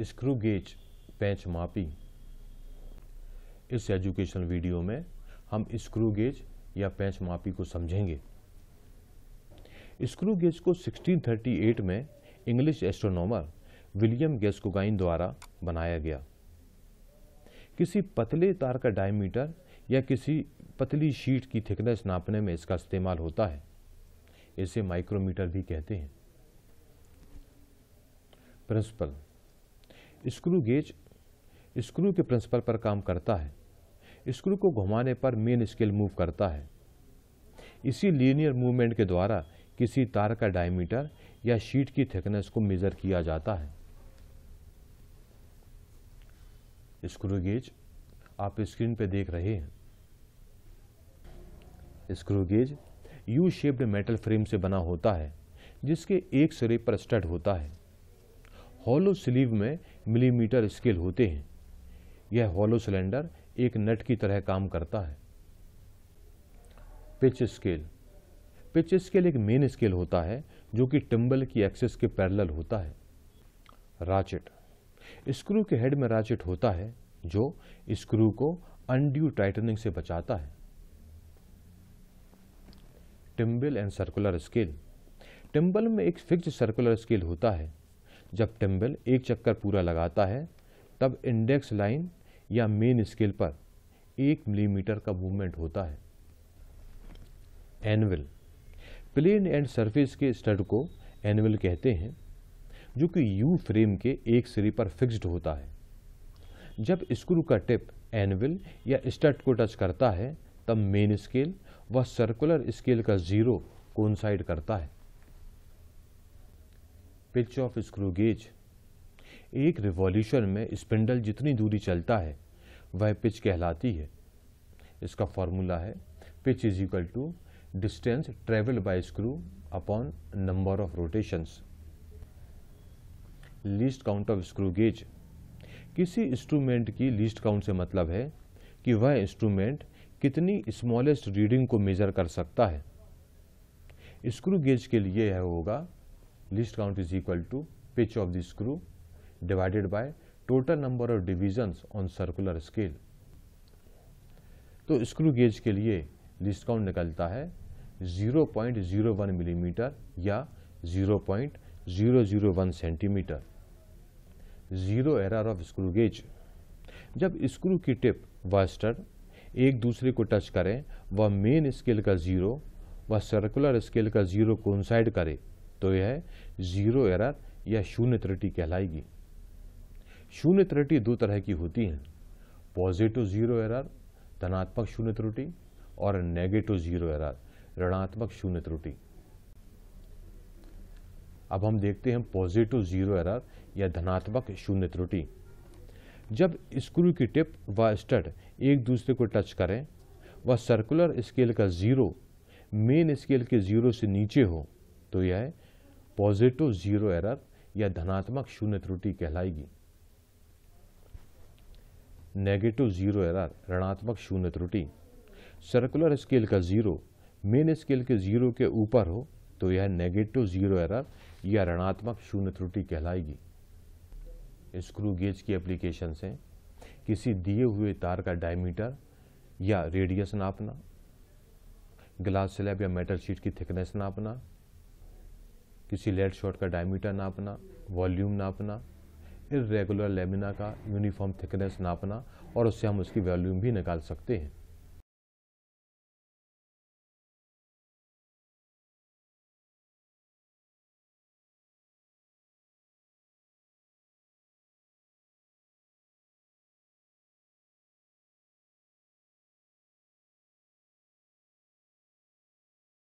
Screw gauge पेंच मापी इस educational video में हम स्क्रू गेज या पेंच मापी को समझेंगे स्क्रू गेज को 1638 में इंग्लिश एस्ट्रोनॉमर विलियम गेस्कोगाइन द्वारा बनाया गया किसी पतले तार का डायमीटर या किसी पतली शीट की थिकनेस नापने में इसका इस्तेमाल होता है इसे माइक्रोमीटर भी कहते हैं प्रिंसिपल स्क्रू गेज स्क्रू के प्रिंसिपल पर काम करता है स्क्रू को घुमाने पर मेन स्केल मूव करता है इसी लीनियर मूवमेंट के द्वारा किसी तार का डायमीटर या शीट की थिकनेस को मेजर किया जाता है स्क्रू गेज आप स्क्रीन पर देख रहे हैं screw gauge U shaped metal frame से बना होता है जिसके एक सिरे पर स्टड होता है हॉलो स्लीव में मिलीमीटर स्केल होते हैं यह हॉलो सिलेंडर एक नट की तरह काम करता है पिच स्केल पिच स्केल एक मेन स्केल होता है जो कि टिम्बल की एक्सेस के पैरेलल होता है राचेट स्क्रू के हेड में राचेट होता है जो स्क्रू को अनड्यू टाइटनिंग से बचाता है thimble and circular scale thimble में एक फिक्स सर्कुलर स्केल होता है जब टिम्बल एक चक्कर पूरा लगाता है तब इंडेक्स लाइन या मेन स्केल पर एक मिलीमीटर का मूवमेंट होता है एनविल प्लेन एंड सरफेस के स्टड को एनविल कहते हैं जो कि यू फ्रेम के एक सिरे पर फिक्स्ड होता है जब स्क्रू का टिप एनविल या स्टड को टच करता है तब मेन स्केल व सर्कुलर स्केल का ज़ीरो कोइंसाइड करता है पिच ऑफ स्क्रू गेज एक रिवॉल्यूशन में स्पिंडल जितनी दूरी चलता है वह पिच कहलाती है इसका फॉर्मूला है pitch is equal to distance travel by screw upon number of rotations least count of screw gauge किसी इंस्ट्रूमेंट की लीस्ट काउंट से मतलब है कि वह इंस्ट्रूमेंट कितनी स्मॉलेस्ट रीडिंग को मेजर कर सकता है स्क्रू गेज के लिए यह होगा least count is equal to pitch of the screw divided by total number of divisions on circular scale. तो स्क्रू गेज के लिए लिस्ट काउंट निकलता है 0.01 मिलीमीटर mm या 0.001 centimetre zero error of screw gauge जब स्क्रू की tip व स्टर एक दूसरे को टच करें व मेन स्केल का जीरो व सर्कुलर स्केल का जीरो कोइंसाइड करे तो यह जीरो एरर या शून्य त्रुटि कहलाएगी शून्य त्रुटि दो तरह की होती हैं पॉजिटिव जीरो एरर धनात्मक शून्य त्रुटि और नेगेटिव जीरो एरर ऋणात्मक शून्य त्रुटि अब हम देखते हैं पॉजिटिव जीरो एरर या धनात्मक शून्य त्रुटि जब स्क्रू की टिप व स्टड एक दूसरे को टच करें व सर्कुलर स्केल का ज़ीरो मेन स्केल के ज़ीरो से नीचे हो तो यह पॉजिटिव जीरो एरर या धनात्मक शून्य त्रुटि कहलाएगी नेगेटिव जीरो एरर ऋणात्मक शून्य त्रुटि सर्कुलर स्केल का जीरो मेन स्केल के जीरो के ऊपर हो तो यह नेगेटिव जीरो एरर या ऋणात्मक शून्य त्रुटि कहलाएगी स्क्रू गेज की एप्लीकेशन से किसी दिए हुए तार का डायमीटर या रेडियस नापना ग्लास स्लैब या मेटल शीट की थिकनेस नापना किसी लेड शॉट का डायमीटर नापना वॉल्यूम नापना इरेगुलर लेमिना का यूनिफॉर्म थिकनेस नापना और उससे हम उसकी वॉल्यूम भी निकाल सकते हैं